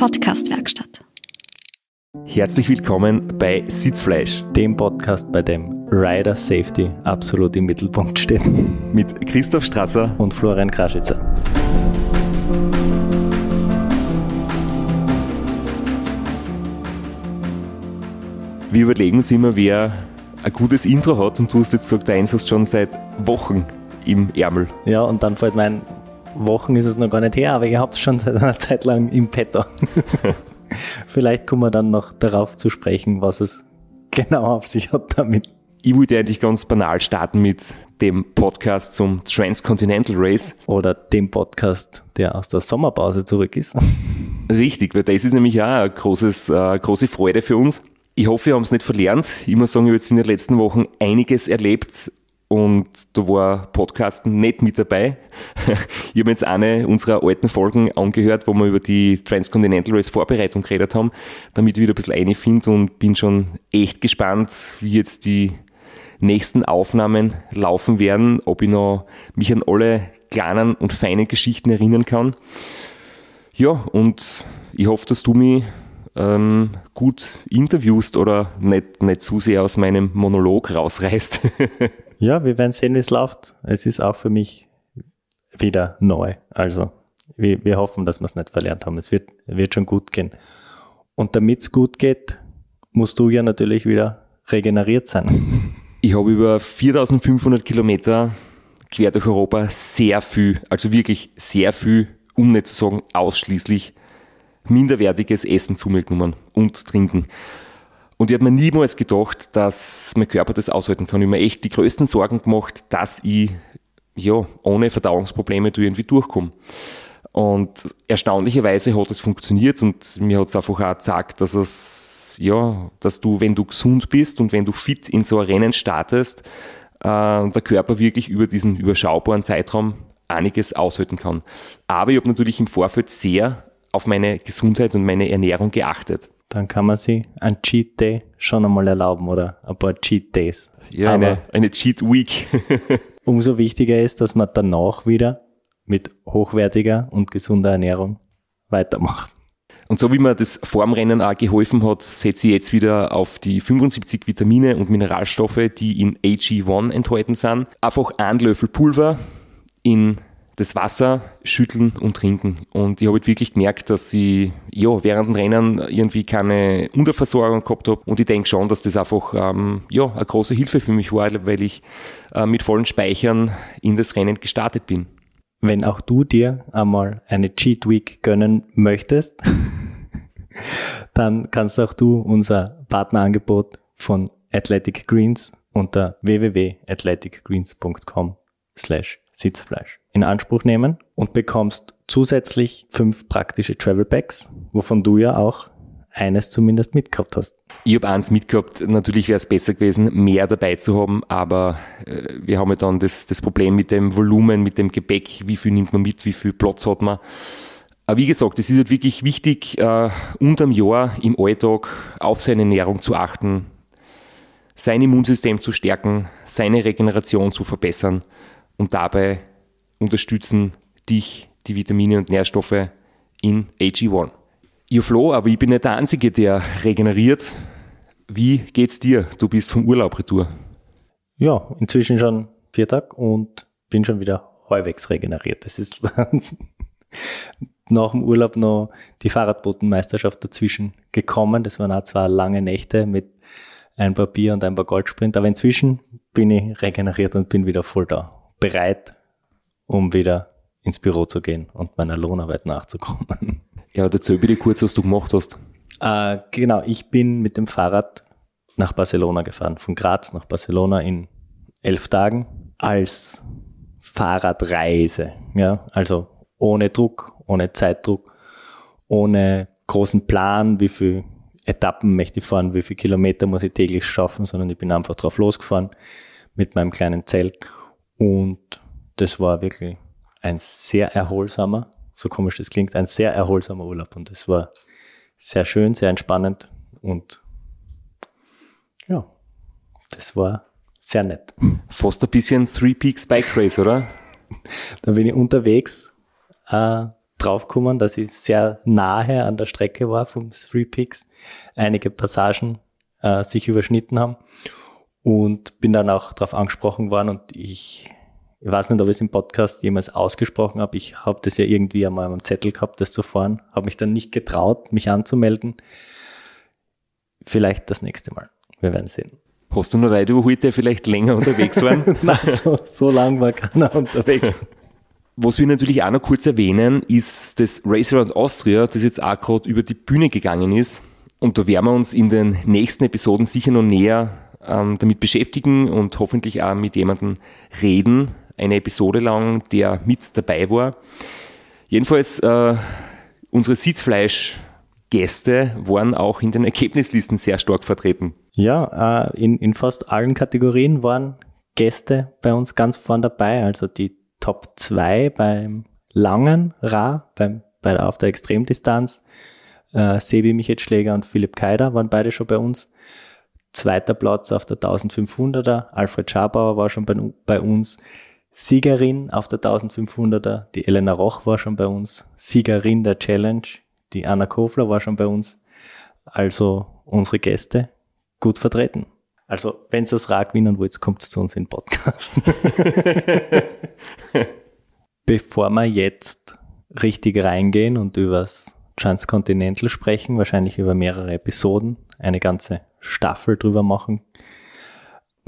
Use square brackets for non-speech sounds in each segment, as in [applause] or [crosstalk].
Podcastwerkstatt. Herzlich willkommen bei Sitzfleisch, dem Podcast, bei dem Rider Safety absolut im Mittelpunkt steht. [laughs] Mit Christoph Strasser und Florian Kraschitzer. Wir überlegen uns immer, wer ein gutes Intro hat und du hast jetzt gesagt, deins hast schon seit Wochen im Ärmel. Ja, und dann fällt mein Wochen ist es noch gar nicht her, aber ihr habt es schon seit einer [laughs] Zeit lang im Petto. [laughs] Vielleicht kommen wir dann noch darauf zu sprechen, was es genau auf sich hat damit. Ich wollte eigentlich ganz banal starten mit dem Podcast zum Transcontinental Race. Oder dem Podcast, der aus der Sommerpause zurück ist. [laughs] Richtig, weil das ist nämlich auch eine großes, äh, große Freude für uns. Ich hoffe, wir haben es nicht verlernt. Ich muss sagen, ich habe jetzt in den letzten Wochen einiges erlebt und da war Podcasten nicht mit dabei. [laughs] ich habe jetzt eine unserer alten Folgen angehört, wo wir über die Transcontinental Race Vorbereitung geredet haben, damit ich wieder ein bisschen reinfinde und bin schon echt gespannt, wie jetzt die nächsten Aufnahmen laufen werden, ob ich noch mich an alle kleinen und feinen Geschichten erinnern kann. Ja, und ich hoffe, dass du mich ähm, gut interviewst oder nicht, nicht zu sehr aus meinem Monolog rausreißt. [laughs] ja, wir werden sehen, wie es läuft. Es ist auch für mich wieder neu. Also wir, wir hoffen, dass wir es nicht verlernt haben. Es wird, wird schon gut gehen. Und damit es gut geht, musst du ja natürlich wieder regeneriert sein. [laughs] Ich habe über 4500 Kilometer quer durch Europa sehr viel, also wirklich sehr viel, um nicht zu sagen ausschließlich minderwertiges Essen zu mir genommen und trinken. Und ich habe mir niemals gedacht, dass mein Körper das aushalten kann. Ich habe mir echt die größten Sorgen gemacht, dass ich ja, ohne Verdauungsprobleme irgendwie durchkomme. Und erstaunlicherweise hat es funktioniert und mir hat es einfach auch gezeigt, dass es, ja, dass du, wenn du gesund bist und wenn du fit in so ein Rennen startest, äh, der Körper wirklich über diesen überschaubaren Zeitraum einiges aushalten kann. Aber ich habe natürlich im Vorfeld sehr auf meine Gesundheit und meine Ernährung geachtet. Dann kann man sich ein Cheat Day schon einmal erlauben oder ein paar Cheat Days. Ja, eine, eine Cheat Week. [laughs] umso wichtiger ist, dass man danach wieder mit hochwertiger und gesunder Ernährung weitermacht. Und so wie mir das vorm Rennen auch geholfen hat, setze ich jetzt wieder auf die 75 Vitamine und Mineralstoffe, die in AG1 enthalten sind. Einfach einen Löffel Pulver in das Wasser schütteln und trinken. Und ich habe halt wirklich gemerkt, dass ich ja, während dem Rennen irgendwie keine Unterversorgung gehabt habe. Und ich denke schon, dass das einfach ähm, ja, eine große Hilfe für mich war, weil ich äh, mit vollen Speichern in das Rennen gestartet bin. Wenn auch du dir einmal eine Cheat Week gönnen möchtest, [laughs] dann kannst auch du unser Partnerangebot von Athletic Greens unter www.athleticgreens.com slash Sitzfleisch in Anspruch nehmen und bekommst zusätzlich fünf praktische Travel Bags, wovon du ja auch eines zumindest mitgehabt hast. Ich habe eins mitgehabt. Natürlich wäre es besser gewesen, mehr dabei zu haben, aber äh, wir haben ja dann das, das Problem mit dem Volumen, mit dem Gepäck, wie viel nimmt man mit, wie viel Platz hat man. Aber wie gesagt, es ist halt wirklich wichtig, äh, unterm Jahr im Alltag auf seine Ernährung zu achten, sein Immunsystem zu stärken, seine Regeneration zu verbessern und dabei unterstützen dich die Vitamine und Nährstoffe in AG1. Ihr Flo, aber ich bin nicht der Einzige, der regeneriert. Wie geht's dir? Du bist vom Urlaub retour. Ja, inzwischen schon vier Tage und bin schon wieder halbwegs regeneriert. Das ist [laughs] nach dem Urlaub noch die Fahrradbotenmeisterschaft dazwischen gekommen. Das waren auch zwei lange Nächte mit ein paar Bier und ein paar Goldsprint. Aber inzwischen bin ich regeneriert und bin wieder voll da. Bereit um wieder ins Büro zu gehen und meiner Lohnarbeit nachzukommen. [laughs] Ja, dazu bitte kurz, was du gemacht hast. Äh, genau, ich bin mit dem Fahrrad nach Barcelona gefahren, von Graz nach Barcelona in elf Tagen als Fahrradreise. Ja, also ohne Druck, ohne Zeitdruck, ohne großen Plan, wie viel Etappen möchte ich fahren, wie viel Kilometer muss ich täglich schaffen, sondern ich bin einfach drauf losgefahren mit meinem kleinen Zelt und das war wirklich ein sehr erholsamer, so komisch das klingt, ein sehr erholsamer Urlaub. Und es war sehr schön, sehr entspannend und ja, das war sehr nett. Fast ein bisschen Three Peaks Bike Race, oder? [laughs] Dann bin ich unterwegs äh, draufgekommen, dass ich sehr nahe an der Strecke war vom Three Peaks. Einige Passagen äh, sich überschnitten haben und bin dann auch darauf angesprochen worden und ich ich weiß nicht, ob ich es im Podcast jemals ausgesprochen habe. Ich habe das ja irgendwie einmal am Zettel gehabt, das zu fahren. Habe mich dann nicht getraut, mich anzumelden. Vielleicht das nächste Mal. Wir werden sehen. Hast du noch Leute überholt, die vielleicht länger unterwegs waren? [laughs] Nein, so, so lang war keiner unterwegs. Was wir natürlich auch noch kurz erwähnen, ist das Race Around Austria, das jetzt auch gerade über die Bühne gegangen ist. Und da werden wir uns in den nächsten Episoden sicher noch näher ähm, damit beschäftigen und hoffentlich auch mit jemandem reden, eine Episode lang, der mit dabei war. Jedenfalls, äh, unsere Sitzfleischgäste waren auch in den Ergebnislisten sehr stark vertreten. Ja, äh, in, in fast allen Kategorien waren Gäste bei uns ganz vorn dabei. Also die Top 2 beim langen Ra, beim, bei auf der Extremdistanz. Äh, Sebi Michetschläger und Philipp Keider waren beide schon bei uns. Zweiter Platz auf der 1500er. Alfred Schabauer war schon bei, bei uns. Siegerin auf der 1500er, die Elena Roch war schon bei uns, Siegerin der Challenge, die Anna Kofler war schon bei uns. Also unsere Gäste gut vertreten. Also, wenn ihr das Rad gewinnen wollt, kommt zu uns in den Podcast. [laughs] Bevor wir jetzt richtig reingehen und übers Transcontinental sprechen, wahrscheinlich über mehrere Episoden, eine ganze Staffel drüber machen,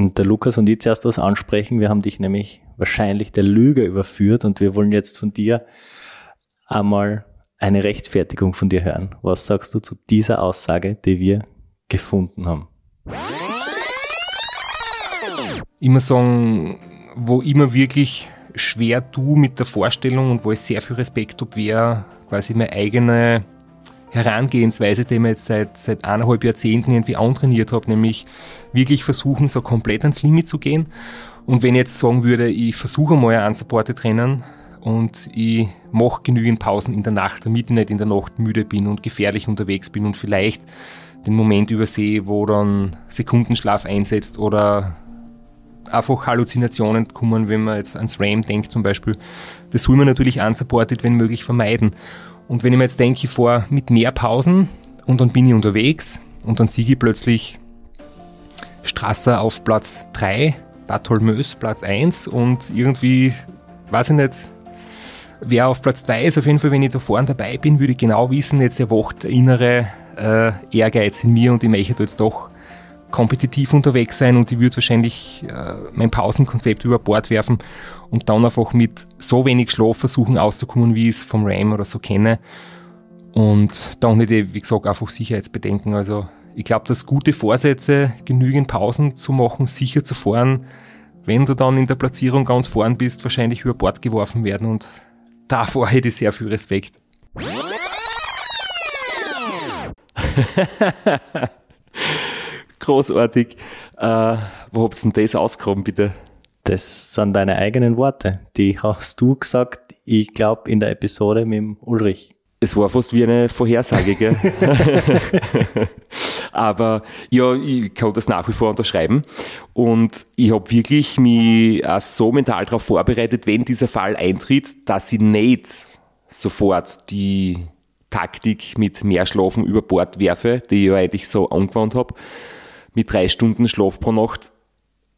und der Lukas und ich zuerst was ansprechen. Wir haben dich nämlich wahrscheinlich der Lüge überführt und wir wollen jetzt von dir einmal eine Rechtfertigung von dir hören. Was sagst du zu dieser Aussage, die wir gefunden haben? Immer sagen, wo immer wirklich schwer du mit der Vorstellung und wo ich sehr viel Respekt habe, wer quasi meine eigene Herangehensweise, die ich jetzt seit, seit eineinhalb Jahrzehnten irgendwie antrainiert habe, nämlich wirklich versuchen, so komplett ans Limit zu gehen. Und wenn ich jetzt sagen würde, ich versuche mal ein unsupported Rennen und ich mache genügend Pausen in der Nacht, damit ich nicht in der Nacht müde bin und gefährlich unterwegs bin und vielleicht den Moment übersehe, wo dann Sekundenschlaf einsetzt oder einfach Halluzinationen kommen, wenn man jetzt ans RAM denkt zum Beispiel. Das soll man natürlich unsupported, wenn möglich, vermeiden. Und wenn ich mir jetzt denke, ich fahre mit mehr Pausen und dann bin ich unterwegs und dann sehe ich plötzlich Strasser auf Platz 3, Bartholmös Platz 1 und irgendwie, weiß ich nicht, wer auf Platz 2 ist. Auf jeden Fall, wenn ich da vorne dabei bin, würde ich genau wissen, jetzt erwacht der innere äh, Ehrgeiz in mir und ich möchte da jetzt doch kompetitiv unterwegs sein und ich würde wahrscheinlich äh, mein Pausenkonzept über Bord werfen und dann einfach mit so wenig Schlaf versuchen auszukommen, wie ich es vom RAM oder so kenne. Und dann hätte ich, wie gesagt, einfach Sicherheitsbedenken. Also ich glaube, dass gute Vorsätze, genügend Pausen zu machen, sicher zu fahren, wenn du dann in der Platzierung ganz vorn bist, wahrscheinlich über Bord geworfen werden und davor hätte ich sehr viel Respekt. [laughs] Großartig. Äh, wo habt ihr denn das ausgehoben, bitte? Das sind deine eigenen Worte. Die hast du gesagt, ich glaube, in der Episode mit dem Ulrich. Es war fast wie eine Vorhersage, gell? [laughs] Aber ja, ich kann das nach wie vor unterschreiben. Und ich habe wirklich mich auch so mental darauf vorbereitet, wenn dieser Fall eintritt, dass ich nicht sofort die Taktik mit mehr Schlafen über Bord werfe, die ich ja eigentlich so angewandt habe, mit drei Stunden Schlaf pro Nacht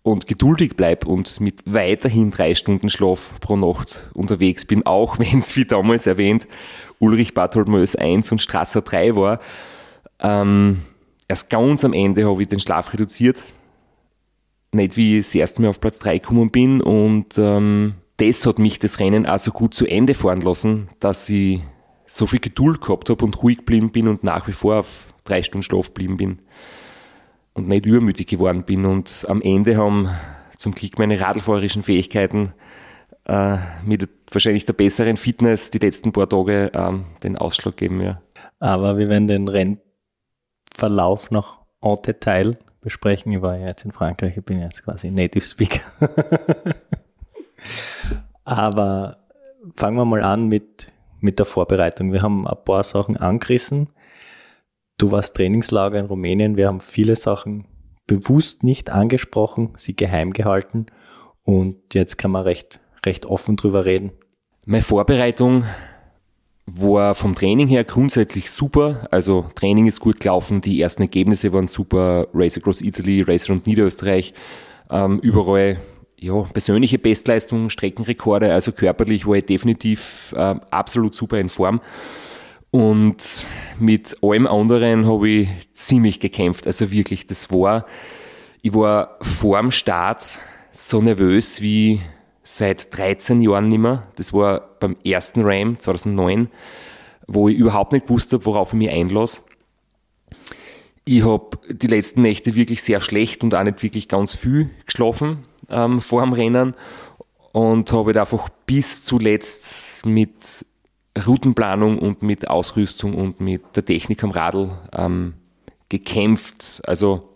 und geduldig bleib und mit weiterhin drei Stunden Schlaf pro Nacht unterwegs bin, auch [laughs] wenn es, wie damals erwähnt, Ulrich Barthold Mös 1 und Strasser 3 war. Ähm, erst ganz am Ende habe ich den Schlaf reduziert. Nicht wie ich das erste Mal auf Platz 3 gekommen bin und ähm, das hat mich das Rennen also gut zu Ende fahren lassen, dass ich so viel Geduld gehabt habe und ruhig geblieben bin und nach wie vor auf drei Stunden Schlaf geblieben bin und nicht übermütig geworden bin. Und am Ende haben zum Glück meine radlfahrerischen Fähigkeiten äh, mit wahrscheinlich der besseren Fitness die letzten paar Tage ähm, den Ausschlag gegeben. Ja. Aber wir werden den Rennverlauf noch en Detail besprechen. Ich war ja jetzt in Frankreich, ich bin jetzt quasi Native Speaker. [laughs] Aber fangen wir mal an mit, mit der Vorbereitung. Wir haben ein paar Sachen angerissen. Du warst Trainingslager in Rumänien. Wir haben viele Sachen bewusst nicht angesprochen, sie geheim gehalten und jetzt kann man recht, recht offen drüber reden. Meine Vorbereitung war vom Training her grundsätzlich super. Also Training ist gut gelaufen, die ersten Ergebnisse waren super. Race Across Italy, Race Rund Niederösterreich, ähm, überall ja, persönliche Bestleistungen, Streckenrekorde. Also körperlich war ich definitiv äh, absolut super in Form. Und mit allem anderen habe ich ziemlich gekämpft. Also wirklich, das war, ich war vor dem Start so nervös wie seit 13 Jahren nicht mehr. Das war beim ersten Ram 2009, wo ich überhaupt nicht gewusst habe, worauf ich mich einlasse. Ich habe die letzten Nächte wirklich sehr schlecht und auch nicht wirklich ganz viel geschlafen ähm, vor dem Rennen und habe halt einfach bis zuletzt mit Routenplanung und mit Ausrüstung und mit der Technik am Radl ähm, gekämpft. Also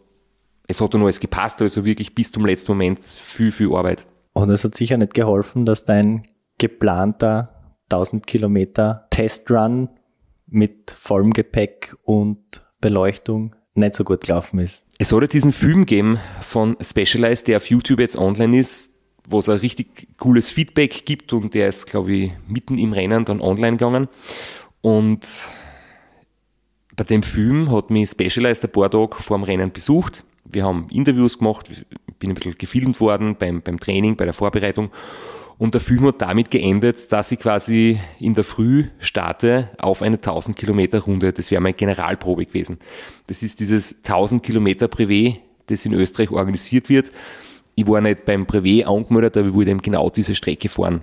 es hat dann alles gepasst, also wirklich bis zum letzten Moment viel, viel Arbeit. Und es hat sicher nicht geholfen, dass dein geplanter 1000 Kilometer Testrun mit vollem Gepäck und Beleuchtung nicht so gut gelaufen ist. Es hat jetzt diesen Film gegeben von Specialized, der auf YouTube jetzt online ist, wo es ein richtig cooles Feedback gibt und der ist, glaube ich, mitten im Rennen dann online gegangen. Und bei dem Film hat mich Specialized ein paar Tage vor dem Rennen besucht. Wir haben Interviews gemacht, bin ein bisschen gefilmt worden beim, beim Training, bei der Vorbereitung. Und der Film hat damit geendet, dass ich quasi in der Früh starte auf eine 1000 Kilometer Runde. Das wäre meine Generalprobe gewesen. Das ist dieses 1000 Kilometer Privé, das in Österreich organisiert wird ich war nicht beim Privé angemeldet, aber ich wollte eben genau diese Strecke fahren.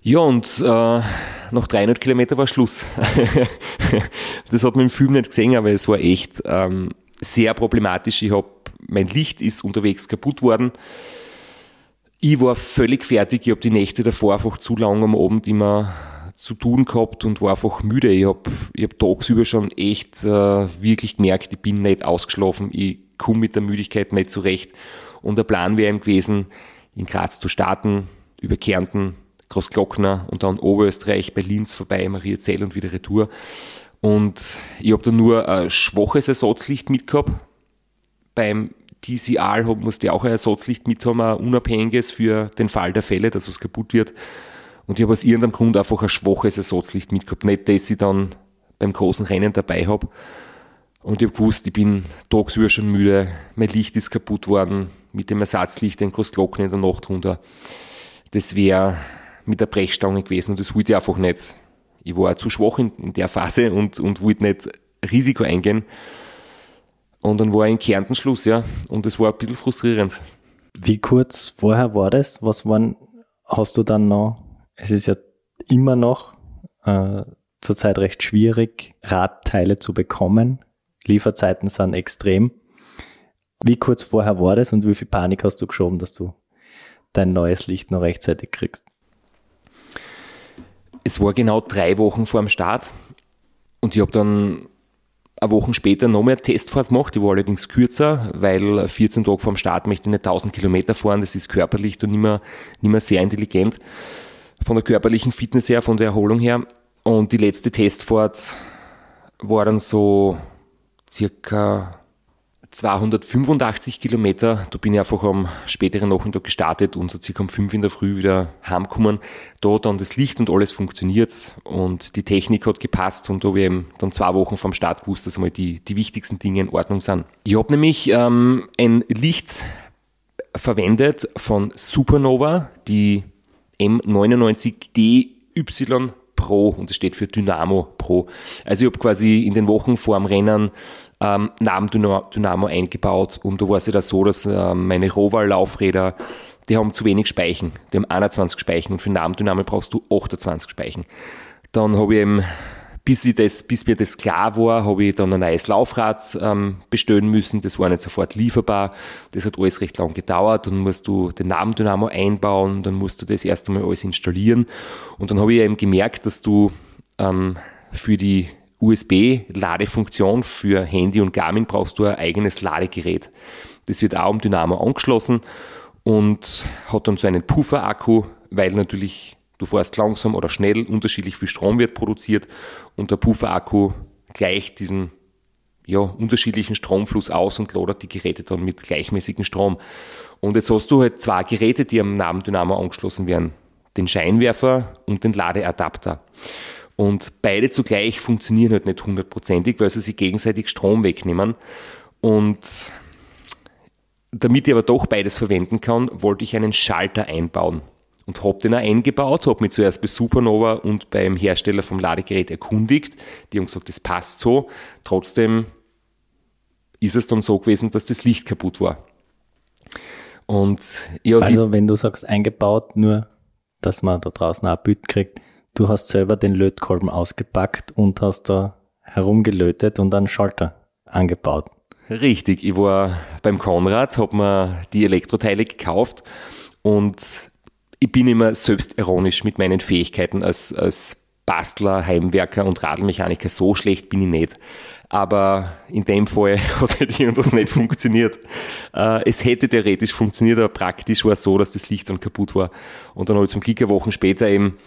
Ja, und äh, nach 300 Kilometer war Schluss. [laughs] das hat man im Film nicht gesehen, aber es war echt ähm, sehr problematisch. Ich habe mein Licht ist unterwegs kaputt worden. Ich war völlig fertig. Ich habe die Nächte davor einfach zu lang am Abend immer zu tun gehabt und war einfach müde. Ich habe ich hab tagsüber schon echt äh, wirklich gemerkt, ich bin nicht ausgeschlafen. Ich komme mit der Müdigkeit nicht zurecht. Und der Plan wäre eben gewesen, in Graz zu starten, über Kärnten, Großglockner und dann Oberösterreich, bei Linz vorbei, Mariazell und wieder Retour. Und ich habe da nur ein schwaches Ersatzlicht mitgehabt. Beim TCR musste ich auch ein Ersatzlicht mit haben, ein unabhängiges für den Fall der Fälle, dass was kaputt wird. Und ich habe aus irgendeinem Grund einfach ein schwaches Ersatzlicht mitgehabt. Nicht, dass ich dann beim großen Rennen dabei habe. Und ich habe gewusst, ich bin tagsüber schon müde, mein Licht ist kaputt worden, mit dem Ersatzlicht ein Großglocken in der Nacht runter. Das wäre mit der Brechstange gewesen und das wollte ich einfach nicht. Ich war zu schwach in, in der Phase und, und wollte nicht Risiko eingehen. Und dann war ich in Kärnten Schluss, ja. Und das war ein bisschen frustrierend. Wie kurz vorher war das? Was waren, hast du dann noch? Es ist ja immer noch äh, zurzeit recht schwierig, Radteile zu bekommen Lieferzeiten sind extrem. Wie kurz vorher war das und wie viel Panik hast du geschoben, dass du dein neues Licht noch rechtzeitig kriegst? Es war genau drei Wochen vor dem Start und ich habe dann eine Woche später noch mehr Testfahrt gemacht. Die war allerdings kürzer, weil 14 Tage vor dem Start möchte ich nicht 1000 Kilometer fahren. Das ist körperlich und nicht mehr, nicht mehr sehr intelligent. Von der körperlichen Fitness her, von der Erholung her. Und die letzte Testfahrt war dann so circa 285 Kilometer. Da bin ich einfach am späteren Nachmittag gestartet und so circa um 5 in der Früh wieder heimgekommen. Da hat dann das Licht und alles funktioniert und die Technik hat gepasst und da habe ich eben dann zwei Wochen vom Start gewusst, dass mal die, die wichtigsten Dinge in Ordnung sind. Ich habe nämlich ähm, ein Licht verwendet von Supernova, die M99DY Pro und das steht für Dynamo Pro. Also ich habe quasi in den Wochen vor dem Rennen ähm, Namen Dynamo eingebaut und da war es ja so, dass äh, meine roval laufräder die haben zu wenig Speichen. Die haben 21 Speichen und für Namen Dynamo brauchst du 28 Speichen. Dann habe ich eben bis, ich das, bis mir das klar war, habe ich dann ein neues Laufrad ähm, bestellen müssen. Das war nicht sofort lieferbar. Das hat alles recht lang gedauert. Dann musst du den Namen Dynamo einbauen, dann musst du das erst einmal alles installieren. Und dann habe ich eben gemerkt, dass du ähm, für die USB-Ladefunktion für Handy und Garmin brauchst du ein eigenes Ladegerät. Das wird auch am Dynamo angeschlossen und hat dann so einen Pufferakku, weil natürlich Du fährst langsam oder schnell, unterschiedlich viel Strom wird produziert und der Pufferakku gleicht diesen ja, unterschiedlichen Stromfluss aus und lodert die Geräte dann mit gleichmäßigem Strom. Und jetzt hast du halt zwei Geräte, die am Nabendynamo angeschlossen werden. Den Scheinwerfer und den Ladeadapter. Und beide zugleich funktionieren halt nicht hundertprozentig, weil sie sich gegenseitig Strom wegnehmen. Und damit ich aber doch beides verwenden kann, wollte ich einen Schalter einbauen und habe den auch eingebaut, habe mich zuerst bei Supernova und beim Hersteller vom Ladegerät erkundigt. Die haben gesagt, das passt so. Trotzdem ist es dann so gewesen, dass das Licht kaputt war. Und ja, Also wenn du sagst eingebaut, nur dass man da draußen auch Bild kriegt, du hast selber den Lötkolben ausgepackt und hast da herumgelötet und einen Schalter angebaut. Richtig, ich war beim Konrad, habe mir die Elektroteile gekauft und ich bin immer selbst ironisch mit meinen Fähigkeiten als, als Bastler, Heimwerker und Radlmechaniker. So schlecht bin ich nicht. Aber in dem Fall [laughs] hat halt irgendwas nicht funktioniert. Äh, es hätte theoretisch funktioniert, aber praktisch war es so, dass das Licht dann kaputt war. Und dann habe ich zum Glück Wochen später eben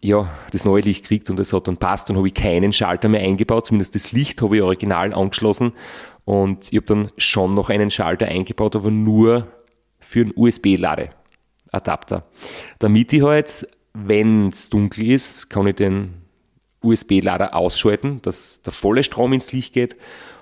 ja, das neue Licht kriegt und es hat dann passt. Dann habe ich keinen Schalter mehr eingebaut, zumindest das Licht habe ich original angeschlossen. Und ich habe dann schon noch einen Schalter eingebaut, aber nur für einen USB-Lade Adapter. Damit ich halt, wenn es dunkel ist, kann ich den USB-Lader ausschalten, dass der volle Strom ins Licht geht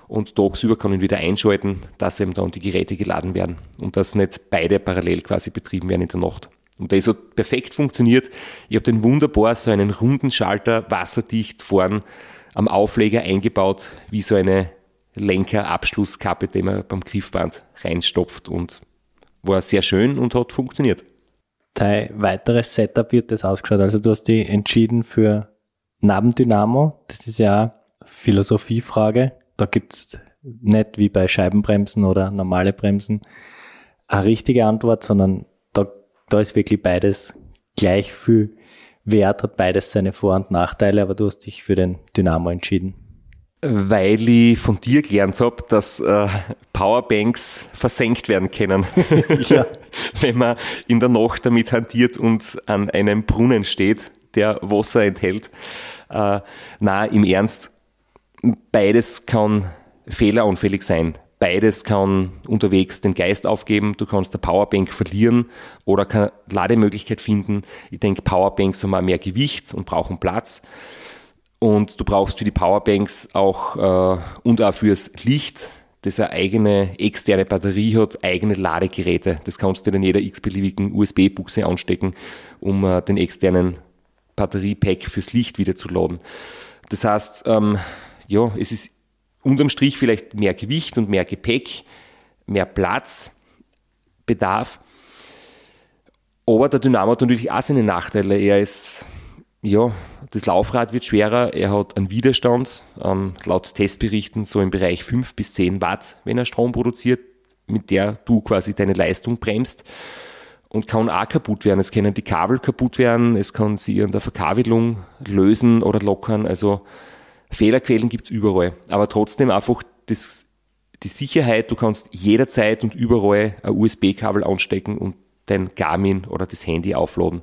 und tagsüber kann ich ihn wieder einschalten, dass eben dann die Geräte geladen werden und dass nicht beide parallel quasi betrieben werden in der Nacht. Und der ist so perfekt funktioniert. Ich habe den wunderbar so einen runden Schalter wasserdicht vorn am Aufleger eingebaut, wie so eine Lenkerabschlusskappe, die man beim Griffband reinstopft und war sehr schön und hat funktioniert dein weiteres Setup, wird das ausgeschaut? Also du hast dich entschieden für Nabendynamo, das ist ja Philosophiefrage. Da gibt's nicht wie bei Scheibenbremsen oder normale Bremsen eine richtige Antwort, sondern da, da ist wirklich beides gleich viel wert, hat beides seine Vor- und Nachteile, aber du hast dich für den Dynamo entschieden. Weil ich von dir gelernt habe, dass äh, Powerbanks versenkt werden können, [laughs] ja. [laughs] wenn man in der Nacht damit hantiert und an einem Brunnen steht, der Wasser enthält. Äh, na, im Ernst, beides kann fehleranfällig sein. Beides kann unterwegs den Geist aufgeben, du kannst der Powerbank verlieren oder keine Lademöglichkeit finden. Ich denke, Powerbanks haben auch mehr Gewicht und brauchen Platz. Und du brauchst für die Powerbanks auch äh, und auch fürs Licht, das eine eigene externe Batterie hat, eigene Ladegeräte. Das kannst du in jeder x-beliebigen USB-Buchse anstecken, um äh, den externen Batteriepack fürs Licht wieder zu laden. Das heißt, ähm, ja, es ist unterm Strich vielleicht mehr Gewicht und mehr Gepäck, mehr Platzbedarf. Aber der Dynamo hat natürlich auch seine Nachteile. Er ist ja, das Laufrad wird schwerer, er hat einen Widerstand, ähm, laut Testberichten so im Bereich 5 bis 10 Watt, wenn er Strom produziert, mit der du quasi deine Leistung bremst und kann auch kaputt werden. Es können die Kabel kaputt werden, es kann sie an der Verkabelung lösen oder lockern. Also Fehlerquellen gibt es überall. Aber trotzdem einfach das, die Sicherheit, du kannst jederzeit und überall ein USB-Kabel anstecken und dein Garmin oder das Handy aufladen,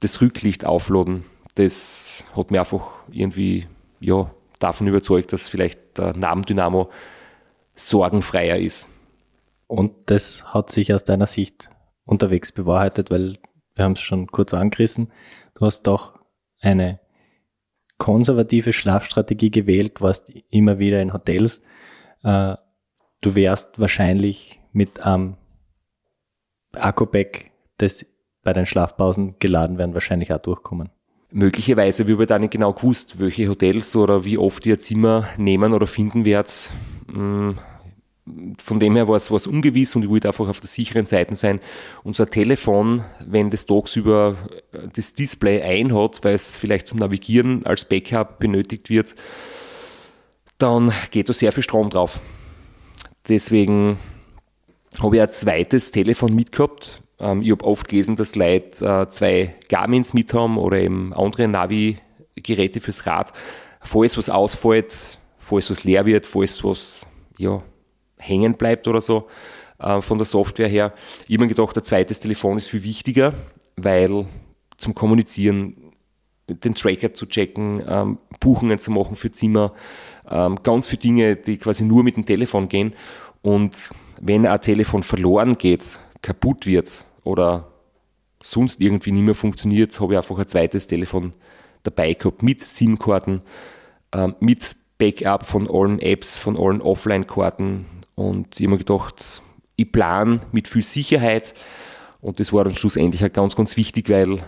das Rücklicht aufladen das hat mir einfach irgendwie ja, davon überzeugt, dass vielleicht der Name Dynamo sorgenfreier ist. Und das hat sich aus deiner Sicht unterwegs bewahrheitet, weil wir haben es schon kurz angerissen. Du hast doch eine konservative Schlafstrategie gewählt, warst immer wieder in Hotels. Äh, du wärst wahrscheinlich mit einem akku back das bei den Schlafpausen geladen werden, wahrscheinlich auch durchkommen. Möglicherweise wird dann halt nicht genau gewusst, welche Hotels oder wie oft ihr Zimmer nehmen oder finden werdet. Mm, von dem her war es, war ungewiss und ich wollte einfach auf der sicheren Seite sein. Unser Telefon, wenn das tagsüber äh, das Display einhat, weil es vielleicht zum Navigieren als Backup benötigt wird, dann geht da sehr viel Strom drauf. Deswegen habe ich ein zweites Telefon mitgehabt, ähm, ich habe oft gelesen, dass Leute äh, zwei Garmins mit haben oder eben andere Navi-Geräte fürs Rad. Falls was ausfällt, falls was leer wird, falls was ja, hängen bleibt oder so äh, von der Software her. Ich habe mir gedacht, ein zweites Telefon ist viel wichtiger, weil zum Kommunizieren, den Tracker zu checken, ähm, Buchungen zu machen für Zimmer, ähm, ganz viele Dinge, die quasi nur mit dem Telefon gehen. Und wenn ein Telefon verloren geht, kaputt wird oder sonst irgendwie nicht mehr funktioniert, habe ich einfach ein zweites Telefon dabei gehabt mit SIM-Karten, ähm, mit Backup von allen Apps, von allen Offline-Karten und ich habe mir gedacht, ich plane mit viel Sicherheit und das war dann schlussendlich auch ganz, ganz wichtig, weil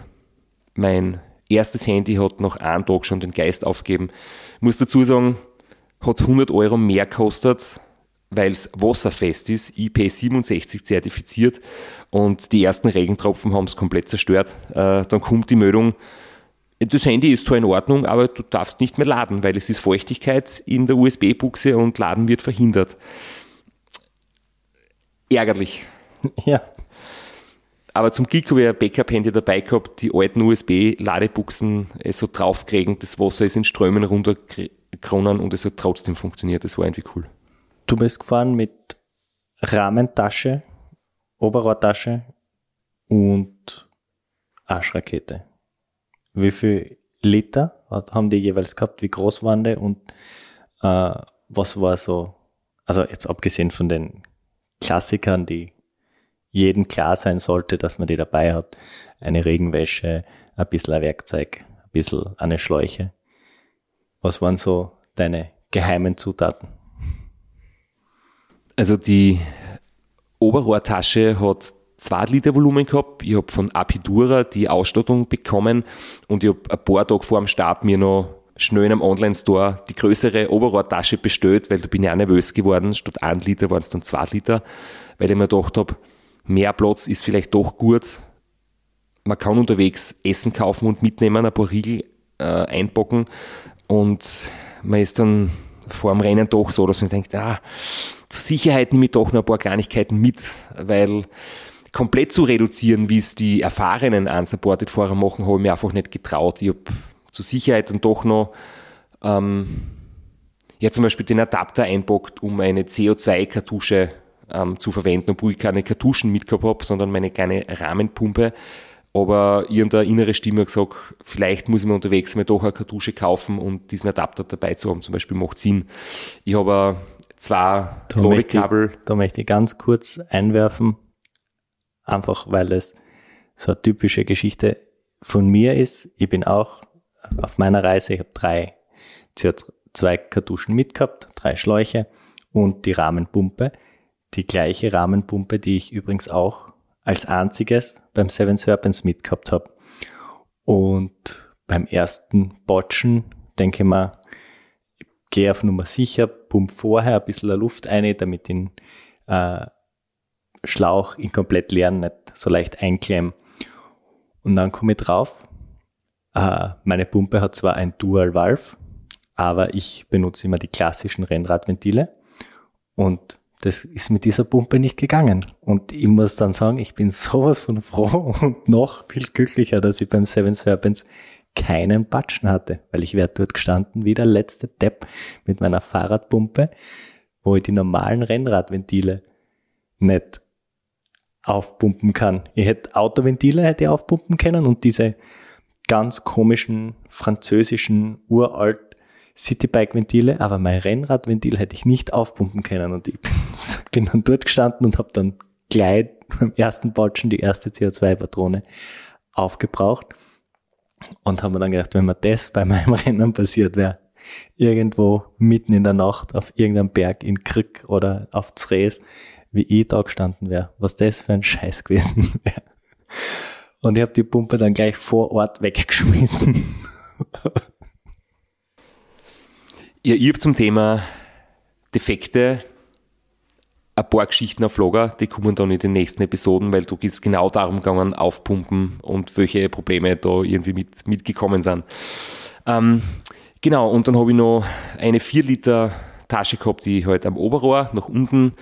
mein erstes Handy hat nach einem Tag schon den Geist aufgegeben. Ich muss dazu sagen, hat 100 Euro mehr gekostet weil es wasserfest ist, IP67 zertifiziert und die ersten Regentropfen haben es komplett zerstört. Äh, dann kommt die Meldung, das Handy ist zwar in Ordnung, aber du darfst nicht mehr laden, weil es ist Feuchtigkeit in der USB-Buchse und Laden wird verhindert. Ärgerlich. [laughs] Ja. Aber zum Glück habe ich ein Backup-Handy dabei gehabt, die alten USB-Ladebuchsen so draufkriegen, das Wasser ist in Strömen runtergeronnen und es hat trotzdem funktioniert. Das war irgendwie cool. Du bist gefahren mit Rahmentasche, Oberrohrtasche und Arschrakete. Wie viel Liter haben die jeweils gehabt? Wie groß waren die? Und äh, was war so, also jetzt abgesehen von den Klassikern, die jedem klar sein sollte, dass man die dabei hat, eine Regenwäsche, ein bisschen ein Werkzeug, ein bisschen eine Schläuche. Was waren so deine geheimen Zutaten? Also die Oberrohrtasche hat 2 Liter Volumen gehabt. Ich habe von Apidura die Ausstattung bekommen und ich habe ein paar Tage vor dem Start mir noch schnell in einem Online-Store die größere Oberrohrtasche bestellt, weil da bin ich auch nervös geworden. Statt 1 Liter waren es dann 2 Liter, weil ich mir gedacht habe, mehr Platz ist vielleicht doch gut. Man kann unterwegs Essen kaufen und mitnehmen, ein paar Riegel äh, einpacken und man ist dann vor dem Rennen doch so, dass man denkt, ah, zur Sicherheit nehme ich doch noch ein paar Kleinigkeiten mit, weil komplett zu reduzieren, wie es die erfahrenen Unsupported-Fahrer machen, habe ich mir einfach nicht getraut. Ich habe zur Sicherheit dann doch noch ähm, ja, zum Beispiel den Adapter einpackt, um eine CO2-Kartusche ähm, zu verwenden, obwohl ich keine Kartuschen mitgehabt habe, sondern meine kleine Rahmenpumpe aber irgendeine innere Stimme hat gesagt, vielleicht muss ich mir unterwegs mal doch eine Kartusche kaufen und diesen Adapter dabei zu haben, zum Beispiel macht Sinn. Ich habe äh, zwei kabel Da möchte ich ganz kurz einwerfen, einfach weil es so eine typische Geschichte von mir ist. Ich bin auch auf meiner Reise, ich habe drei zwei 2 kartuschen mitgehabt, drei Schläuche und die Rahmenpumpe. Die gleiche Rahmenpumpe, die ich übrigens auch als einziges beim Seven Serpents mitgehabt habe. Und beim ersten Botschen denke ich mir, ich gehe auf Nummer sicher, pump vorher ein bisschen Luft ein, damit den äh, Schlauch in komplett leeren nicht so leicht einklemmen. Und dann komme ich drauf, äh, meine Pumpe hat zwar ein Dual Valve, aber ich benutze immer die klassischen Rennradventile und das ist mit dieser Pumpe nicht gegangen. Und ich muss dann sagen, ich bin [laughs] sowas von froh und noch viel glücklicher, dass ich beim Seven Serpents keinen Batschen hatte, weil ich wäre dort gestanden wie der letzte Depp mit meiner Fahrradpumpe, wo ich die normalen Rennradventile nicht aufpumpen kann. Ich hätte Autoventile hätte ich aufpumpen können und diese ganz komischen französischen uralt Citybike-Ventile, aber mein Rennradventil hätte ich nicht aufpumpen können und ich bin [laughs] bin dann dort gestanden und habe dann gleich beim ersten Batschen die erste CO2-Patrone aufgebraucht und habe mir dann gedacht, wenn mir das bei meinem [laughs] Rennen passiert wäre, irgendwo mitten in der Nacht auf irgendeinem Berg in Krück oder auf Zres, wie ich da gestanden wäre, was das für ein Scheiß [laughs] gewesen wäre. Und ich habe die Pumpe dann gleich vor Ort weggeschmissen. ja, ich zum Thema Defekte ein paar Geschichten auf Lager, die kommen dann in den nächsten Episoden, weil da geht es genau darum gegangen, aufpumpen und welche Probleme da irgendwie mit, mitgekommen sind. Ähm, genau, und dann habe ich noch eine 4 Liter Tasche gehabt, die halt am Oberrohr nach unten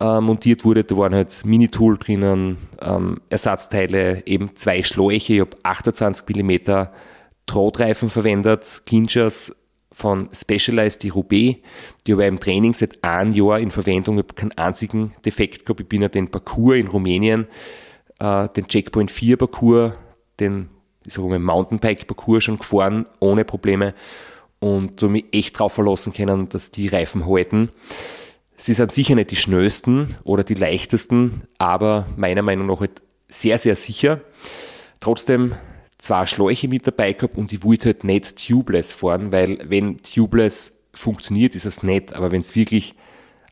äh, montiert wurde. Da waren halt Mini-Tool drinnen, ähm, Ersatzteile, eben zwei Schläuche. Ich habe 28 mm Drahtreifen verwendet, Clinchers, von Specialized, die Roubaix, die aber im Training seit einem Jahr in Verwendung, habe keinen einzigen Defekt gehabt. Ich bin ja den Parcours in Rumänien, äh, den Checkpoint 4 Parcours, den ich sage mal, Mountainbike Parcours schon gefahren, ohne Probleme und so mich echt drauf verlassen können, dass die Reifen halten. Sie sind sicher nicht die schnellsten oder die leichtesten, aber meiner Meinung nach halt sehr, sehr sicher. Trotzdem zwei Schläuche mit dabei gehabt und ich wollte halt nicht tubeless fahren, weil wenn tubeless funktioniert, ist es nett, aber wenn es wirklich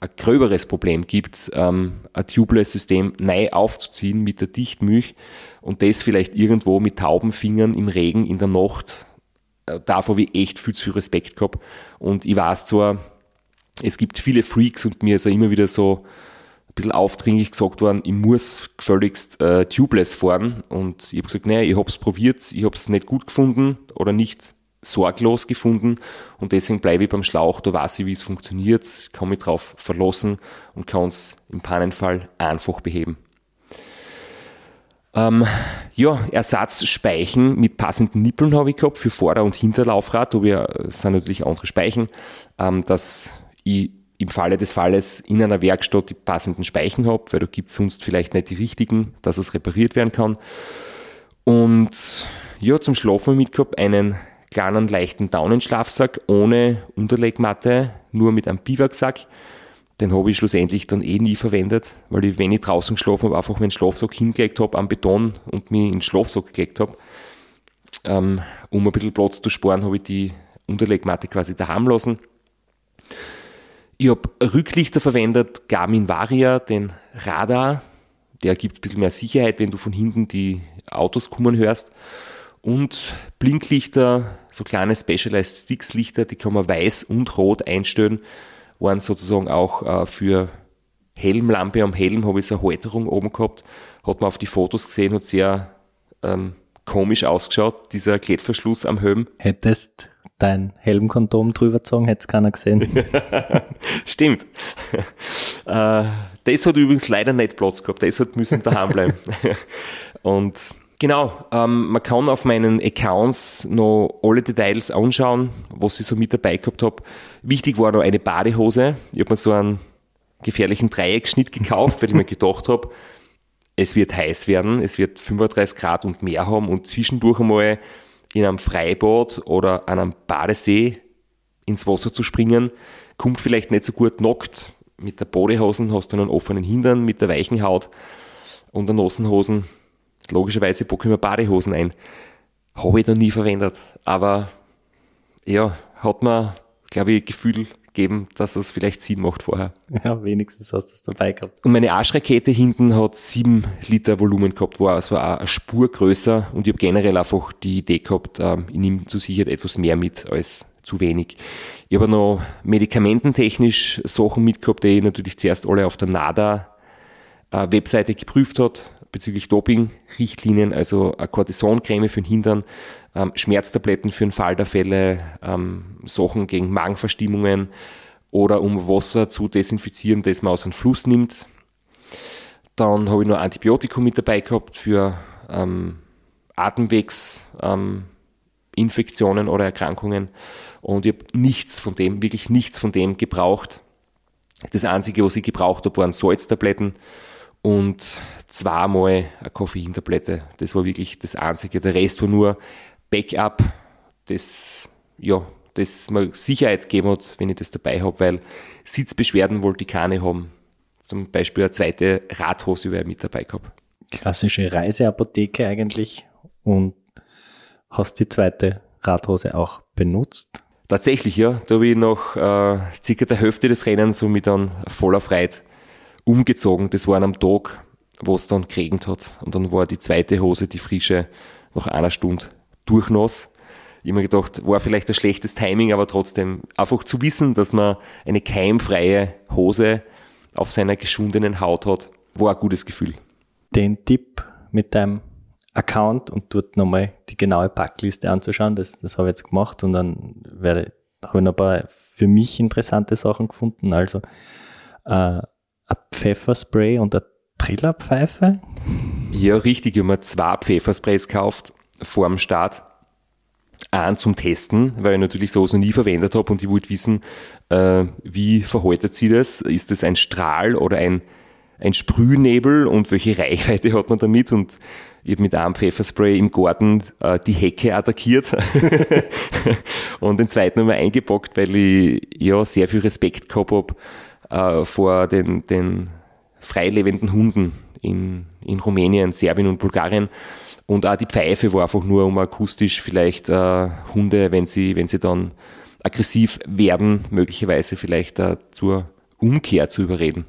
ein gröberes Problem gibt, ähm, ein Tubeless-System neu aufzuziehen mit der Dichtmilch und das vielleicht irgendwo mit tauben Fingern im Regen in der Nacht, äh, davor wie echt viel zu viel Respekt gehabt. Und ich weiß zwar, es gibt viele Freaks und mir ist auch immer wieder so, bisschen aufdringlich gesagt worden, ich muss völligst äh, tubeless fahren. Und ich habe gesagt, naja, ich habe es probiert, ich habe es nicht gut gefunden oder nicht sorglos gefunden und deswegen bleibe ich beim Schlauch, da weiß ich, wie es funktioniert, kann mich drauf verlassen und kann es im Pannenfall einfach beheben. Ähm, ja, Ersatzspeichen mit passenden Nippeln habe ich gehabt für Vorder- und Hinterlaufrad, aber äh, sind natürlich andere Speichen, ähm, dass ich im Falle des Falles in einer Werkstatt die passenden Speichen habe, weil da gibt es sonst vielleicht nicht die richtigen, dass es repariert werden kann. Und ja, zum Schlafen mitgehabt einen kleinen, leichten Daunenschlafsack ohne Unterlegmatte, nur mit einem Biwaksack. Den habe ich schlussendlich dann eh nie verwendet, weil ich, wenn ich draußen geschlafen habe, einfach meinen Schlafsack hingelegt habe am Beton und mich in den Schlafsack gelegt habe. Ähm, um ein bisschen Platz zu sparen, habe ich die Unterlegmatte quasi daheim lassen. Ich habe Rücklichter verwendet, Garmin Varia, den Radar. Der gibt ein bisschen mehr Sicherheit, wenn du von hinten die Autos kommen hörst. Und Blinklichter, so kleine Specialized Sticks Lichter, die kann man weiß und rot einstellen, waren sozusagen auch äh, für Helmlampe. Am Helm habe ich so eine Halterung oben gehabt, hat man auf die Fotos gesehen, hat sehr ähm, komisch ausgeschaut, dieser Klettverschluss am Helm. Hättest dein Helmkondom drüber gezogen, hätte es keiner gesehen. [laughs] Stimmt. Äh, das hat übrigens leider nicht Platz gehabt. Das hat müssen daheim bleiben. [laughs] Und genau, ähm, man kann auf meinen Accounts noch alle Details anschauen, was ich so mit dabei gehabt habe. Wichtig war noch eine Badehose. Ich habe mir so einen gefährlichen Dreieckschnitt gekauft, weil ich mir gedacht habe, es wird heiß werden, es wird 35 Grad und mehr haben und zwischendurch einmal in einem Freibad oder an einem Badesee ins Wasser zu springen, kommt vielleicht nicht so gut nackt. Mit der Bodyhosen hast du einen offenen Hintern, mit der weichen Haut und der nassen Hosen. Logischerweise packe ich mir Badehosen ein. Habe ich noch nie verwendet, aber ja, hat man, glaube ich, Gefühl geben, dass es vielleicht Sinn macht vorher. Ja, wenigstens hast du es dabei gehabt. Und meine Arschrakete hinten hat sieben Liter Volumen gehabt, war also auch eine Spur größer und ich habe generell einfach die Idee gehabt, ähm, ich nehme zu Sicherheit etwas mehr mit als zu wenig. Ich habe noch medikamententechnisch Sachen mitgehabt, die ich natürlich zuerst alle auf der NADA äh, Webseite geprüft hat, bezüglich Doping-Richtlinien, also eine Cortisoncreme für den Hintern, ähm, Schmerztabletten für den Fall der Fälle, ähm, Sachen gegen Magenverstimmungen oder um Wasser zu desinfizieren, das man aus dem Fluss nimmt. Dann habe ich noch Antibiotikum mit dabei gehabt für ähm, Atemwegsinfektionen ähm, oder Erkrankungen und ich habe nichts von dem, wirklich nichts von dem gebraucht. Das Einzige, was ich gebraucht habe, waren Salztabletten und zweimal eine Koffeintablette. Das war wirklich das Einzige. Der Rest war nur Backup, das, ja, das mir Sicherheit gegeben hat, wenn ich das dabei habe, weil Sitzbeschwerden wollte ich keine haben. Zum Beispiel eine zweite Radhose ich mit dabei gehabt. Klassische Reiseapotheke eigentlich. Und hast die zweite Radhose auch benutzt? Tatsächlich, ja. Da habe ich nach äh, circa der Hälfte des Rennens so mich dann voller Freude umgezogen. Das war am Tag, wo es dann geregnet hat. Und dann war die zweite Hose, die frische, nach einer Stunde durchnass. Ich habe mir gedacht, war vielleicht ein schlechtes Timing, aber trotzdem einfach zu wissen, dass man eine keimfreie Hose auf seiner geschundenen Haut hat, war ein gutes Gefühl. Den Tipp mit deinem Account und dort nochmal die genaue Packliste anzuschauen, das, das habe ich jetzt gemacht und dann werde, habe ich noch ein paar für mich interessante Sachen gefunden. Also äh, Pfefferspray und eine Trillerpfeife? Ja, richtig. Ich habe mir zwei Pfeffersprays gekauft vor dem Start. Einen zum Testen, weil ich natürlich sowas noch nie verwendet habe und ich wollte wissen, äh, wie verhaltet sie das? Ist das ein Strahl oder ein, ein Sprühnebel und welche Reichweite hat man damit? Und ich habe mit einem Pfefferspray im Garten äh, die Hecke attackiert [laughs] und den zweiten einmal eingepackt, weil ich ja sehr viel Respekt gehabt habe äh, vor den, den freilebenden Hunden in, in Rumänien, Serbien und Bulgarien. Und auch die Pfeife war einfach nur, um akustisch vielleicht äh, Hunde, wenn sie, wenn sie dann aggressiv werden, möglicherweise vielleicht äh, zur Umkehr zu überreden.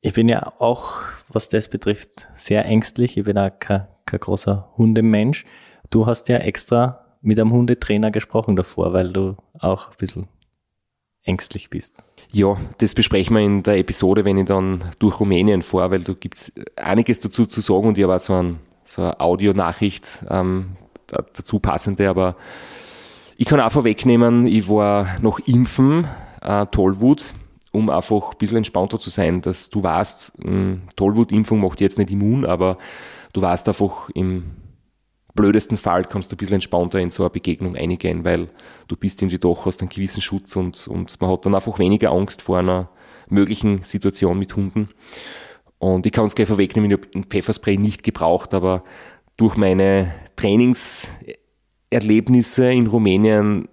Ich bin ja auch, was das betrifft, sehr ängstlich. Ich bin auch kein, kein großer Hundemensch. Du hast ja extra mit einem Hundetrainer gesprochen davor, weil du auch ein bisschen ängstlich bist. Ja, das besprechen wir in der Episode, wenn ich dann durch Rumänien fahre, weil da gibt es einiges dazu zu sagen und ich habe auch so, ein, so eine Audio-Nachricht ähm, dazu passende, aber ich kann auch vorwegnehmen, ich war noch impfen, äh, Tollwut, um einfach ein bisschen entspannter zu sein, dass du weißt, hm, Tollwut-Impfung macht jetzt nicht immun, aber du warst einfach im blödesten Fall kannst du ein bisschen entspannter in so eine Begegnung eingehen, weil du bist irgendwie doch, hast einen gewissen Schutz und, und man hat dann einfach weniger Angst vor einer möglichen Situation mit Hunden. Und ich kann es gleich vorwegnehmen, ich habe ein Pfefferspray nicht gebraucht, aber durch meine Trainingserlebnisse in Rumänien,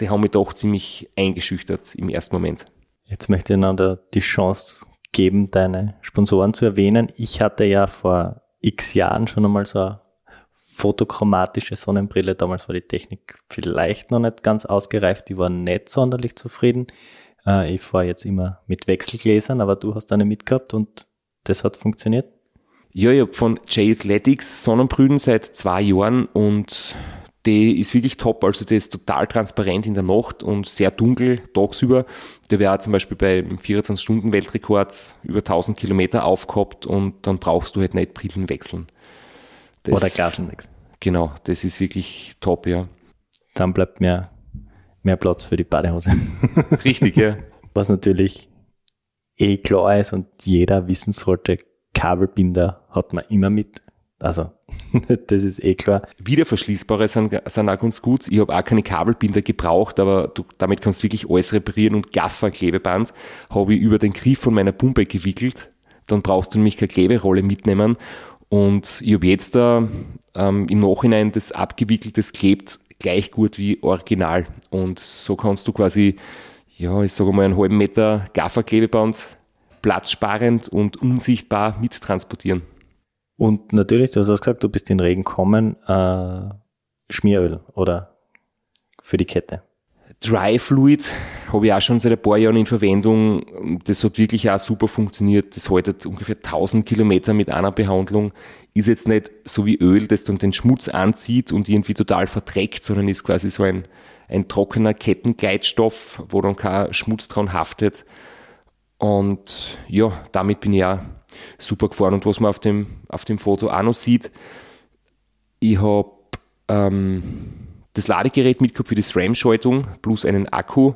die haben mich doch ziemlich eingeschüchtert im ersten Moment. Jetzt möchte ich dir die Chance geben, deine Sponsoren zu erwähnen. Ich hatte ja vor x Jahren schon einmal so eine fotochromatische Sonnenbrille. Damals war die Technik vielleicht noch nicht ganz ausgereift. Die war nicht sonderlich zufrieden. Äh, ich fahre jetzt immer mit Wechselgläsern, aber du hast eine mitgehabt und das hat funktioniert. Ja, ich habe von Jay Athletics Sonnenbrühen seit zwei Jahren und die ist wirklich top. Also die ist total transparent in der Nacht und sehr dunkel tagsüber. Der wäre zum Beispiel bei 24-Stunden-Weltrekord über 1000 Kilometer aufgehabt und dann brauchst du halt nicht Brillen wechseln. Das, Oder Klassenmix. Genau, das ist wirklich top, ja. Dann bleibt mehr, mehr Platz für die Badehose. [laughs] Richtig, ja. Was natürlich eh klar ist und jeder wissen sollte, Kabelbinder hat man immer mit. Also, [laughs] das ist eh klar. Wiederverschließbare sind, sind auch ganz gut. Ich habe auch keine Kabelbinder gebraucht, aber du, damit kannst du wirklich alles reparieren und Gaffer-Klebeband habe ich über den Griff von meiner Pumpe gewickelt. Dann brauchst du nämlich keine Kleberolle mitnehmen und ich habe jetzt da ähm, im Nachhinein das abgewickelt, das klebt gleich gut wie original. Und so kannst du quasi, ja, ich sage mal, einen halben Meter Gafferklebeband platzsparend und unsichtbar mittransportieren. Und natürlich, du hast auch gesagt, du bist in Regen kommen, äh, Schmieröl oder für die Kette. Dry Fluid habe ich auch schon seit ein paar Jahren in Verwendung. Das hat wirklich auch super funktioniert. Das haltet ungefähr 1000 Kilometer mit einer Behandlung. Ist jetzt nicht so wie Öl, das dann den Schmutz anzieht und irgendwie total verträgt, sondern ist quasi so ein, ein trockener Kettengleitstoff, wo dann kein Schmutz dran haftet. Und ja, damit bin ich auch super gefahren. Und was man auf dem, auf dem Foto auch noch sieht, ich habe ähm, das Ladegerät mitgehabt für die SRAM-Schaltung plus einen Akku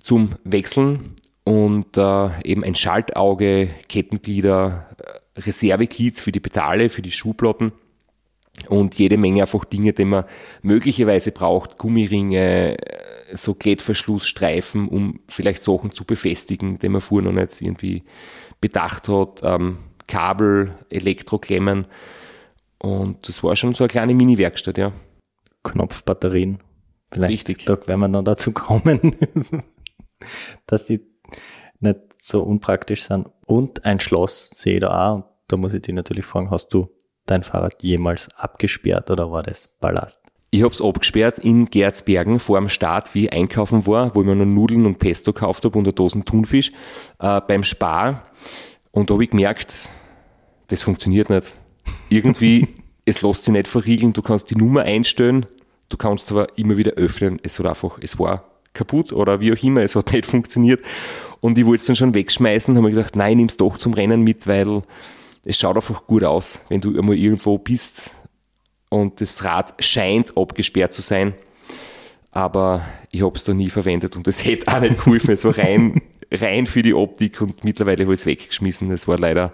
zum Wechseln und äh, eben ein Schaltauge, Kettenglieder, äh, Reserveglieds für die Pedale, für die Schuhplatten und jede Menge einfach Dinge, die man möglicherweise braucht, Gummiringe, äh, so Klettverschlussstreifen, um vielleicht Sachen zu befestigen, die man vorher noch nicht irgendwie bedacht hat, ähm, Kabel, Elektroklemmen und das war schon so eine kleine Mini-Werkstatt, ja. Knopfbatterien. Vielleicht Richtig. Da werden wir dann dazu kommen, [laughs] dass die nicht so unpraktisch sind. Und ein Schloss sehe ich da auch. Und da muss ich dich natürlich fragen, hast du dein Fahrrad jemals abgesperrt oder war das Ballast? Ich habe es abgesperrt in Gerzbergen vor dem Start, wie ich einkaufen war, wo ich mir noch Nudeln und Pesto gekauft habe und eine Dosen Thunfisch äh, beim Spar. Und da habe ich gemerkt, das funktioniert nicht. Irgendwie, [laughs] es lässt sich nicht verriegeln. Du kannst die Nummer einstellen, Du kannst aber immer wieder öffnen, es hat einfach, es war kaputt oder wie auch immer, es hat nicht funktioniert. Und ich wollte es dann schon wegschmeißen, habe mir gedacht, nein, nimm es doch zum Rennen mit, weil es schaut einfach gut aus, wenn du einmal irgendwo bist und das Rad scheint abgesperrt zu sein. Aber ich habe es da nie verwendet und es hätte auch nicht geholfen. Es war rein, [laughs] rein für die Optik und mittlerweile habe ich es weggeschmissen. Es war leider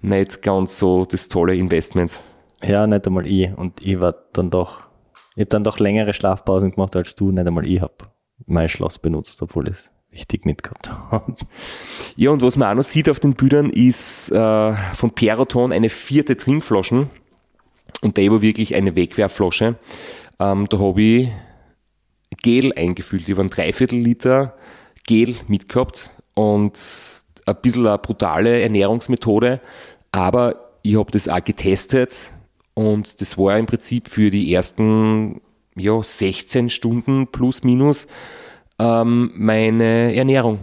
nicht ganz so das tolle Investment. Ja, nicht einmal ich. Und ich war dann doch ich habe dann doch längere Schlafpausen gemacht als du, nicht einmal ich habe mein Schloss benutzt, obwohl ich es richtig mitgehabt habe. [laughs] Ja, und was man auch noch sieht auf den Bildern ist äh, von Peroton eine vierte Trinkflasche. und der war wirklich eine Wegwerfflasche. Ähm, da habe ich Gel eingefüllt. Ich habe ein Dreiviertel Liter Gel mitgehabt und ein bisschen eine brutale Ernährungsmethode, aber ich habe das auch getestet und das war im Prinzip für die ersten ja, 16 Stunden plus minus ähm, meine Ernährung.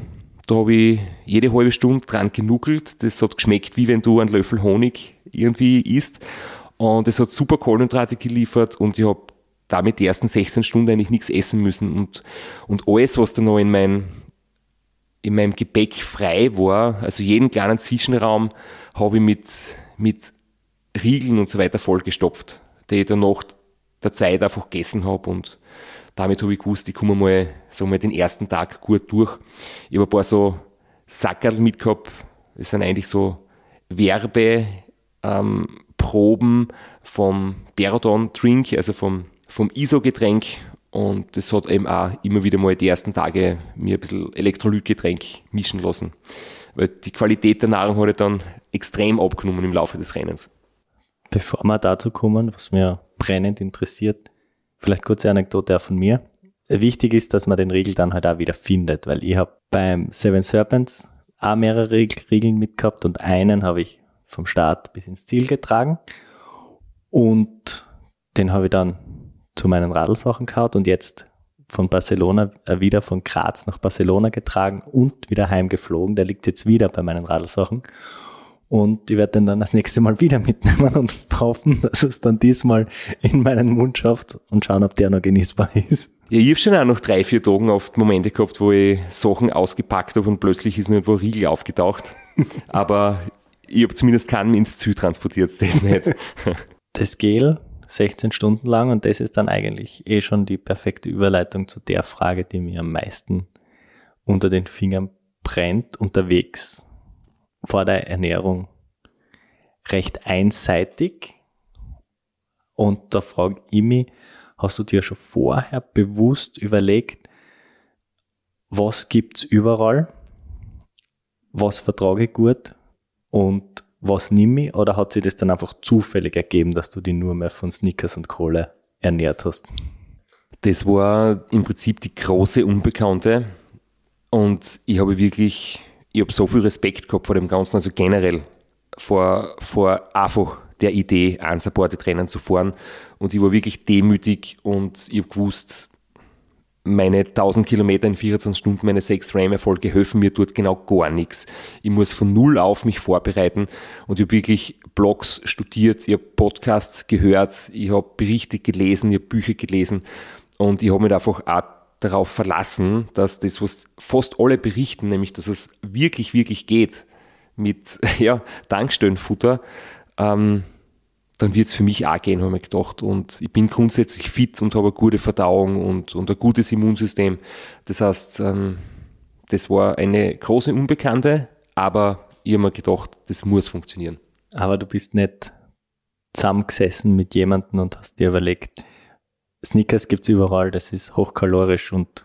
Da habe ich jede halbe Stunde dran genuckelt. Das hat geschmeckt, wie wenn du einen Löffel Honig irgendwie isst. Und es hat super Kohlenhydrate geliefert und ich habe damit die ersten 16 Stunden eigentlich nichts essen müssen. Und, und alles, was da noch in, mein, in meinem Gepäck frei war, also jeden kleinen Zwischenraum, habe ich mit, mit Riegeln und so weiter vollgestopft, die ich dann nach der Zeit einfach gegessen habe und damit habe ich gewusst, ich komme mal, sagen wir, den ersten Tag gut durch. Ich habe ein paar so Sackerl mitgehabt, das sind eigentlich so Werbeproben ähm, vom Berodon Drink, also vom, vom ISO-Getränk und das hat eben auch immer wieder mal die ersten Tage mir ein bisschen Elektrolytgetränk mischen lassen. Weil die Qualität der Nahrung hat dann extrem abgenommen im Laufe des Rennens bevor wir dazu kommen, was mir brennend interessiert, vielleicht kurze Anekdote auch von mir. Wichtig ist, dass man den Riegel dann halt auch wieder findet, weil ich habe beim Seven Serpents auch mehrere Riegeln mitgehabt und einen habe ich vom Start bis ins Ziel getragen und den habe ich dann zu meinen Radlsachen gehabt und jetzt von Barcelona äh, wieder von Graz nach Barcelona getragen und wieder heimgeflogen. Der liegt jetzt wieder bei meinen Radlsachen und ich werde den dann das nächste Mal wieder [laughs] mitnehmen und hoffen, dass es dann diesmal in meinen Mund schafft und schauen, ob der noch genießbar ist. Ja, ich habe schon auch noch drei, vier Tagen oft Momente gehabt, wo ich Sachen ausgepackt habe und plötzlich ist nur irgendwo Riegel aufgetaucht. [laughs] Aber ich habe zumindest keinen ins Ziel transportiert, das nicht. [laughs] das Gel 16 Stunden lang und das ist dann eigentlich eh schon die perfekte Überleitung zu der Frage, die mir am meisten unter den Fingern brennt unterwegs vor der Ernährung recht einseitig. Und da frage ich mich, hast du dir schon vorher bewusst überlegt, was gibt es überall? Was vertrage ich gut? Und was nimm ich? Oder hat sich das dann einfach zufällig ergeben, dass du dich nur mehr von Snickers und Kohle ernährt hast? Das war im Prinzip die große Unbekannte. Und ich habe wirklich ich habe so viel Respekt gehabt vor dem Ganzen, also generell vor, vor einfach der Idee, ein unsupported Rennen zu fahren. Und ich war wirklich demütig und ich habe gewusst, meine 1000 Kilometer in 24 Stunden, meine 6 RAM-Erfolge helfen mir dort genau gar nichts. Ich muss von Null auf mich vorbereiten und ich habe wirklich Blogs studiert, ich habe Podcasts gehört, ich habe Berichte gelesen, ich habe Bücher gelesen und ich habe mich halt einfach auch darauf verlassen, dass das, was fast alle berichten, nämlich dass es wirklich, wirklich geht mit [laughs] ja, Tankstellenfutter, ähm, dann wird es für mich auch gehen, habe ich gedacht. Und ich bin grundsätzlich fit und habe eine gute Verdauung und, und ein gutes Immunsystem. Das heißt, ähm, das war eine große Unbekannte, aber ich habe mir gedacht, das muss funktionieren. Aber du bist nicht zusammengesessen mit jemandem und hast dir überlegt, Snickers gibt's überall, das ist hochkalorisch und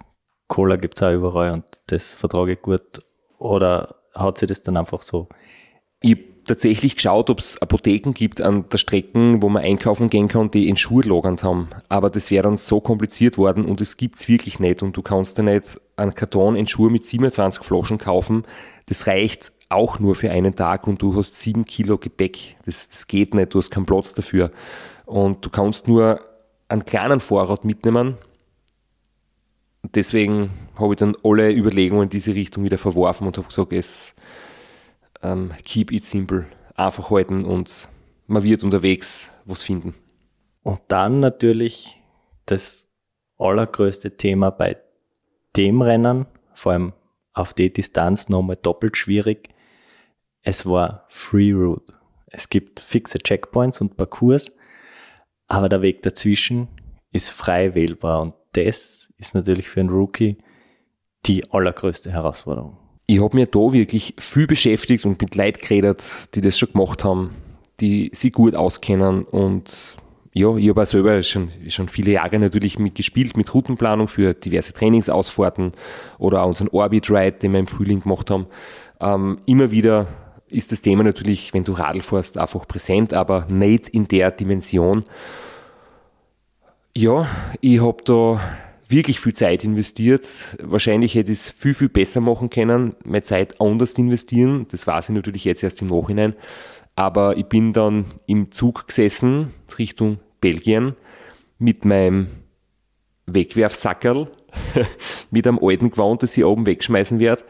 Cola gibt's auch überall und das vertrage ich gut. Oder hat sie das dann einfach so? Ich tatsächlich geschaut, ob es Apotheken gibt an der Strecke, wo man einkaufen gehen kann, die in Schuhe lagernd haben. Aber das wäre dann so kompliziert worden und es gibt es wirklich nicht. Und du kannst dann jetzt einen Karton in Schuhe mit 27 Flaschen kaufen. Das reicht auch nur für einen Tag und du hast sieben Kilo Gepäck. Das, das geht nicht, du hast keinen Platz dafür. Und du kannst nur einen kleinen Vorrat mitnehmen. deswegen habe ich dann alle Überlegungen in diese Richtung wieder verworfen und habe gesagt, es ähm, keep it simple, einfach halten und man wird unterwegs was finden. Und dann natürlich das allergrößte Thema bei dem Rennen, vor allem auf die Distanz nochmal doppelt schwierig. Es war Free Route. Es gibt fixe Checkpoints und Parcours, aber der Weg dazwischen ist frei wählbar und das ist natürlich für einen Rookie die allergrößte Herausforderung. Ich habe mir da wirklich viel beschäftigt und mit Leuten geredet, die das schon gemacht haben, die sich gut auskennen und ja, ich habe auch selber schon, schon viele Jahre natürlich mitgespielt mit Routenplanung für diverse Trainingsausfahrten oder auch unseren Orbit Ride, den wir im Frühling gemacht haben. Ähm, immer wieder ist das Thema natürlich, wenn du Radl fährst, einfach präsent, aber nicht in der Dimension. Ja, ich habe da wirklich viel Zeit investiert. Wahrscheinlich hätte ich es viel, viel besser machen können, meine Zeit anders investieren. Das weiß ich natürlich jetzt erst im Nachhinein. Aber ich bin dann im Zug gesessen Richtung Belgien mit meinem Wegwerfsackerl, [laughs] mit einem alten Gewand, das ich oben wegschmeißen werde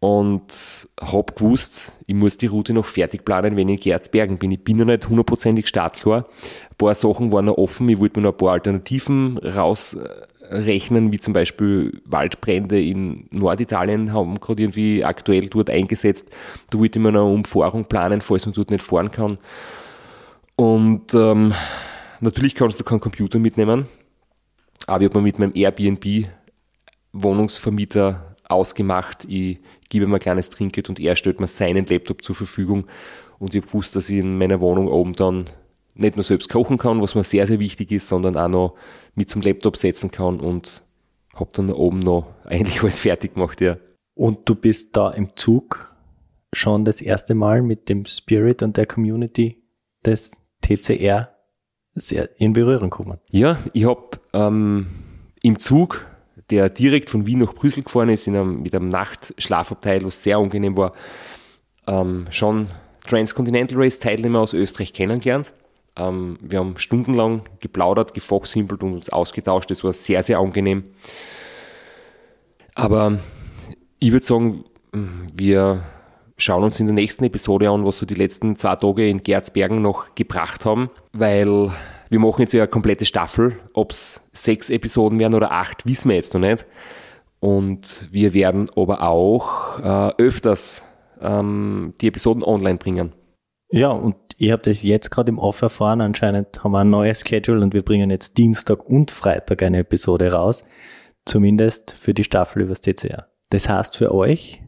und habe gewusst, ich muss die Route noch fertig planen, wenn ich in Gerzbergen bin. Ich bin noch nicht hundertprozentig startklar. Ein paar Sachen waren noch offen. Ich wollte mir noch ein paar Alternativen rausrechnen, wie zum Beispiel Waldbrände in Norditalien haben gerade irgendwie aktuell dort eingesetzt. Da wollte ich mir noch eine Umfahrung planen, falls man dort nicht fahren kann. Und ähm, natürlich kannst du keinen Computer mitnehmen, aber ich habe mir mit meinem Airbnb Wohnungsvermieter ausgemacht, ich gib ihm ein kleines Trinket und er stellt mir seinen Laptop zur Verfügung. Und ich wusste, dass ich in meiner Wohnung oben dann nicht nur selbst kochen kann, was mir sehr, sehr wichtig ist, sondern auch noch mit zum Laptop setzen kann und habe dann oben noch [laughs] eigentlich alles fertig gemacht, ja. Und du bist da im Zug schon das erste Mal mit dem Spirit und der Community des TCR sehr in Berührung gekommen. Ja, ich habe ähm, im Zug der direkt von Wien nach Brüssel gefahren ist, in einem, mit einem Nachtschlafabteil, was sehr angenehm war, ähm, schon Transcontinental Race Teilnehmer aus Österreich kennengelernt. Ähm, wir haben stundenlang geplaudert, gefoxhimpelt und uns ausgetauscht. Das war sehr, sehr angenehm. Aber ähm, ich würde sagen, hm, wir schauen uns in der nächsten Episode an, was so die letzten zwei Tage in Gerzbergen noch gebracht haben, weil wir machen jetzt ja eine komplette Staffel. Ob es sechs Episoden werden oder acht, wissen wir jetzt noch nicht. Und wir werden aber auch äh, öfters ähm, die Episoden online bringen. Ja, und ihr habt das jetzt gerade im Off erfahren. Anscheinend haben wir ein neues Schedule und wir bringen jetzt Dienstag und Freitag eine Episode raus. Zumindest für die Staffel übers TCR. Das heißt für euch,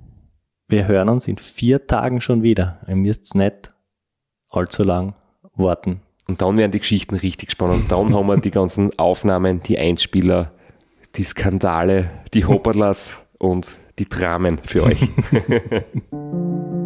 wir hören uns in vier Tagen schon wieder. Ihr müsst nicht allzu lang warten und dann werden die Geschichten richtig spannend. Dann haben wir die ganzen Aufnahmen, die Einspieler, die Skandale, die Hopperlas und die Dramen für euch. [laughs]